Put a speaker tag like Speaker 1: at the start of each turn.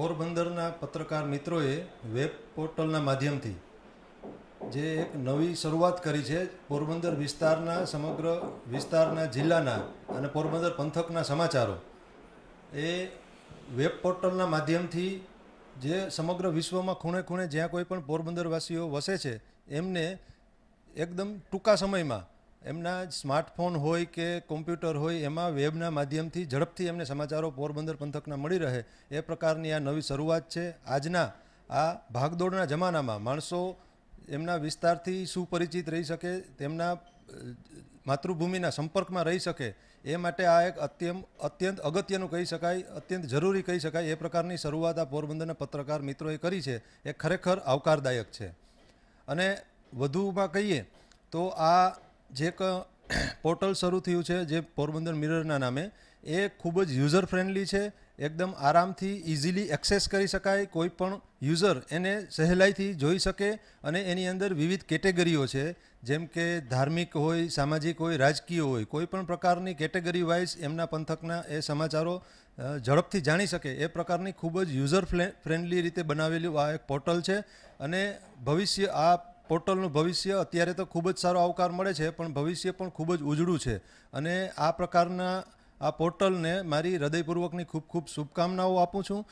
Speaker 1: પોરબંદરના પત્રકાર મિત્રોએ વેબ પોર્ટલના માધ્યમથી જે એક નવી શરૂઆત કરી છે પોરબંદર વિસ્તારના સમગ્ર વિસ્તારના જિલ્લાના અને પોરબંદર પંથકના સમાચારો એ વેબ પોર્ટલના માધ્યમથી જે સમગ્ર વિશ્વમાં ખૂણે ખૂણે જ્યાં કોઈ પણ પોરબંદરવાસીઓ વસે છે એમને એકદમ ટૂંકા સમયમાં એમના સ્માર્ટફોન હોય કે કોમ્પ્યુટર હોય એમાં વેબના માધ્યમથી ઝડપથી એમને સમાચારો પોરબંદર પંથકના મળી રહે એ પ્રકારની આ નવી શરૂઆત છે આજના આ ભાગદોડના જમાનામાં માણસો એમના વિસ્તારથી સુપરિચિત રહી શકે તેમના માતૃભૂમિના સંપર્કમાં રહી શકે એ માટે આ એક અત્યંત અત્યંત અગત્યનું કહી શકાય અત્યંત જરૂરી કહી શકાય એ પ્રકારની શરૂઆત આ પોરબંદરના પત્રકાર મિત્રોએ કરી છે એ ખરેખર આવકારદાયક છે અને વધુમાં કહીએ તો આ જે પોર્ટલ શરૂ થયું છે જે પોરબંદર મિરરના નામે એ ખૂબ જ યુઝર ફ્રેન્ડલી છે એકદમ આરામથી ઇઝીલી એક્સેસ કરી શકાય કોઈ પણ યુઝર એને સહેલાઈથી જોઈ શકે અને એની અંદર વિવિધ કેટેગરીઓ છે જેમ કે ધાર્મિક હોય સામાજિક હોય રાજકીય હોય કોઈ પણ પ્રકારની કેટેગરી વાઇઝ એમના પંથકના એ સમાચારો ઝડપથી જાણી શકે એ પ્રકારની ખૂબ જ યુઝર ફ્રેન્ડલી રીતે બનાવેલું આ એક પોર્ટલ છે અને ભવિષ્ય આ પોર્ટલનું ભવિષ્ય અત્યારે તો ખૂબ જ સારો આવકાર મળે છે પણ ભવિષ્ય પણ ખૂબ જ ઉજળું છે અને આ પ્રકારના આ પોર્ટલને મારી હૃદયપૂર્વકની ખૂબ ખૂબ શુભકામનાઓ આપું છું